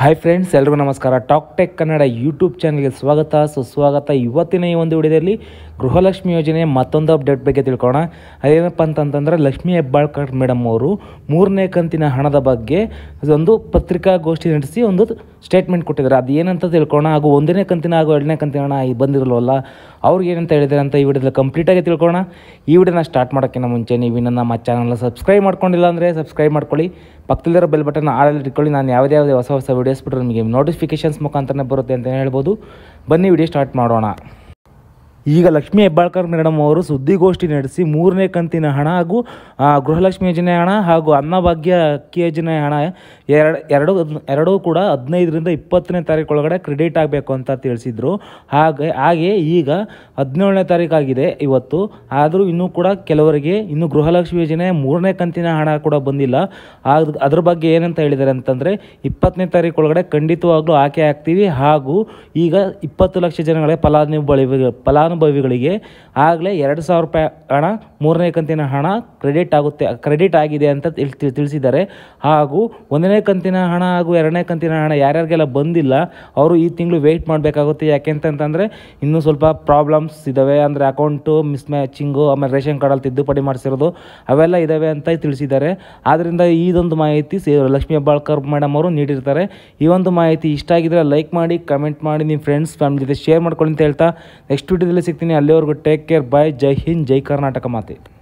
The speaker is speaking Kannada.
ಹಾಯ್ ಫ್ರೆಂಡ್ಸ್ ಎಲ್ಲರಿಗೂ ನಮಸ್ಕಾರ ಟಾಕ್ ಟೆಕ್ ಕನ್ನಡ ಯೂಟ್ಯೂಬ್ ಚಾನಲ್ಗೆ ಸ್ವಾಗತ ಸುಸ್ವಾಗತ ಇವತ್ತಿನ ಈ ಒಂದು ವಿಡಿಯೋದಲ್ಲಿ ಗೃಹಲಕ್ಷ್ಮಿ ಯೋಜನೆ ಮತ್ತೊಂದು ಅಪ್ಡೇಟ್ ಬಗ್ಗೆ ತಿಳ್ಕೊಳ ಅದೇನಪ್ಪ ಅಂತಂತಂದರೆ ಲಕ್ಷ್ಮೀ ಹೆಬ್ಬಾಳ್ಕರ್ ಮೇಡಮ್ ಅವರು ಮೂರನೇ ಕಂತಿನ ಹಣದ ಬಗ್ಗೆ ಒಂದು ಪತ್ರಿಕಾಗೋಷ್ಠಿ ನಡೆಸಿ ಒಂದು ಸ್ಟೇಟ್ಮೆಂಟ್ ಕೊಟ್ಟಿದ್ದಾರೆ ಅದು ಏನಂತ ತಿಳ್ಕೊಳ ಹಾಗೂ ಒಂದನೇ ಕಂತಿನ ಹಾಗೂ ಎರಡನೇ ಕಂತಿನ ಹಣ ಬಂದಿರಲ್ವಲ್ಲ ಅವ್ರಿಗೆ ಏನಂತ ಹೇಳಿದ್ದಾರೆ ಅಂತ ಈ ವಿಡಿಯೋದಲ್ಲಿ ಕಂಪ್ಲೀಟಾಗಿ ತಿಳ್ಕೊಳ ಈ ವಿಡಿಯೋನ ಸ್ಟಾರ್ಟ್ ಮಾಡೋಕ್ಕಿಂತ ಮುಂಚೆ ನೀವು ನಮ್ಮ ಚಾನಲ್ನ ಸಬ್ಸ್ಕ್ರೈಬ್ ಮಾಡ್ಕೊಂಡಿಲ್ಲ ಅಂದರೆ ಸಬ್ಸ್ಕ್ರೈಬ್ ಮಾಡ್ಕೊಳ್ಳಿ ಪಕ್ಕದಲ್ಲಿರೋ ಬೆಲ್ ಬಟನ್ ಆಡಲ್ಲಿ ಇಟ್ಕೊಳ್ಳಿ ನಾನು ಯಾವುದೇ ಯಾವುದೇ ಹೊಸ ಹೊಸ ವಿಡಿಯೋಸ್ ನಿಮಗೆ ನೋಟಿಫಿಕೇಶನ್ಸ್ ಮುಖಾಂತರನೇ ಬರುತ್ತೆ ಅಂತಲೇ ಹೇಳ್ಬೋದು ಬನ್ನಿ ವಿಡಿಯೋ ಸ್ಟಾರ್ಟ್ ಮಾಡೋಣ ಈಗ ಲಕ್ಷ್ಮೀ ಹೆಬ್ಬಾಳ್ಕರ್ ಮೇಡಮ್ ಅವರು ಸುದ್ದಿಗೋಷ್ಠಿ ನಡೆಸಿ ಮೂರನೇ ಕಂತಿನ ಹಣ ಹಾಗೂ ಗೃಹಲಕ್ಷ್ಮಿ ಯೋಜನೆ ಹಣ ಹಾಗೂ ಅನ್ನಭಾಗ್ಯ ಅಕ್ಕಿ ಯೋಜನೆ ಹಣ ಎರಡು ಎರಡು ಎರಡೂ ಕೂಡ ಹದಿನೈದರಿಂದ ಇಪ್ಪತ್ತನೇ ತಾರೀಕು ಒಳಗಡೆ ಕ್ರೆಡಿಟ್ ಆಗಬೇಕು ಅಂತ ತಿಳಿಸಿದರು ಹಾಗೆ ಹಾಗೆ ಈಗ ಹದಿನೇಳನೇ ತಾರೀಕಾಗಿದೆ ಇವತ್ತು ಆದರೂ ಇನ್ನೂ ಕೂಡ ಕೆಲವರಿಗೆ ಇನ್ನೂ ಗೃಹಲಕ್ಷ್ಮಿ ಯೋಜನೆ ಮೂರನೇ ಕಂತಿನ ಹಣ ಕೂಡ ಬಂದಿಲ್ಲ ಅದ್ರ ಬಗ್ಗೆ ಏನಂತ ಹೇಳಿದ್ದಾರೆ ಅಂತಂದರೆ ಇಪ್ಪತ್ತನೇ ತಾರೀಕು ಒಳಗಡೆ ಖಂಡಿತವಾಗ್ಲೂ ಆಕೆ ಹಾಕ್ತೀವಿ ಹಾಗೂ ಈಗ ಇಪ್ಪತ್ತು ಲಕ್ಷ ಜನಗಳಿಗೆ ಫಲಾನುಭವಿ ಫಲಾನು ಫಲಾನುಭವಿಗಳಿಗೆ ಆಗಲೇ ಎರಡು ಸಾವಿರ ರೂಪಾಯಿ ಹಣ ಮೂರನೇ ಕಂತಿನ ಹಣ ಕ್ರೆಡಿಟ್ ಆಗುತ್ತೆ ಕ್ರೆಡಿಟ್ ಆಗಿದೆ ಅಂತ ತಿಳಿಸಿದ್ದಾರೆ ಹಾಗೂ ಒಂದನೇ ಕಂತಿನ ಹಣ ಹಾಗೂ ಎರಡನೇ ಕಂತಿನ ಹಣ ಯಾರ್ಯಾರಿಗೆಲ್ಲ ಬಂದಿಲ್ಲ ಅವರು ಈ ತಿಂಗಳು ವೆಯ್ಟ್ ಮಾಡಬೇಕಾಗುತ್ತೆ ಯಾಕೆಂತಂತಂದರೆ ಇನ್ನೂ ಸ್ವಲ್ಪ ಪ್ರಾಬ್ಲಮ್ಸ್ ಇದ್ದಾವೆ ಅಂದರೆ ಅಕೌಂಟು ಮಿಸ್ ಮ್ಯಾಚಿಂಗು ಆಮೇಲೆ ರೇಷನ್ ಕಾರ್ಡಲ್ಲಿ ತಿದ್ದುಪಡಿ ಮಾಡಿಸಿರೋದು ಅವೆಲ್ಲ ಇದ್ದಾವೆ ಅಂತ ತಿಳಿಸಿದ್ದಾರೆ ಆದ್ದರಿಂದ ಇದೊಂದು ಮಾಹಿತಿ ಲಕ್ಷ್ಮೀ ಅಬ್ಬಾಳ್ಕರ್ ಮೇಡಮ್ ಅವರು ನೀಡಿರ್ತಾರೆ ಈ ಒಂದು ಮಾಹಿತಿ ಇಷ್ಟ ಆಗಿದ್ರೆ ಲೈಕ್ ಮಾಡಿ ಕಮೆಂಟ್ ಮಾಡಿ ನಿಮ್ಮ ಫ್ರೆಂಡ್ಸ್ ಫ್ಯಾಮಿಲಿ ಜೊತೆ ಶೇರ್ ಮಾಡ್ಕೊಳ್ಳಿ ಅಂತ ಹೇಳ್ತಾ ನೆಕ್ಸ್ಟ್ ವಿಡಿಯೋದಲ್ಲಿ ಸಿಗ್ತೀನಿ ಅಲ್ಲಿವರೆಗೂ ಟೇಕ್ ಕೇರ್ ಬೈ ಜೈ ಹಿಂದ್ ಜೈ ಕರ್ನಾಟಕ ಮಾತೆ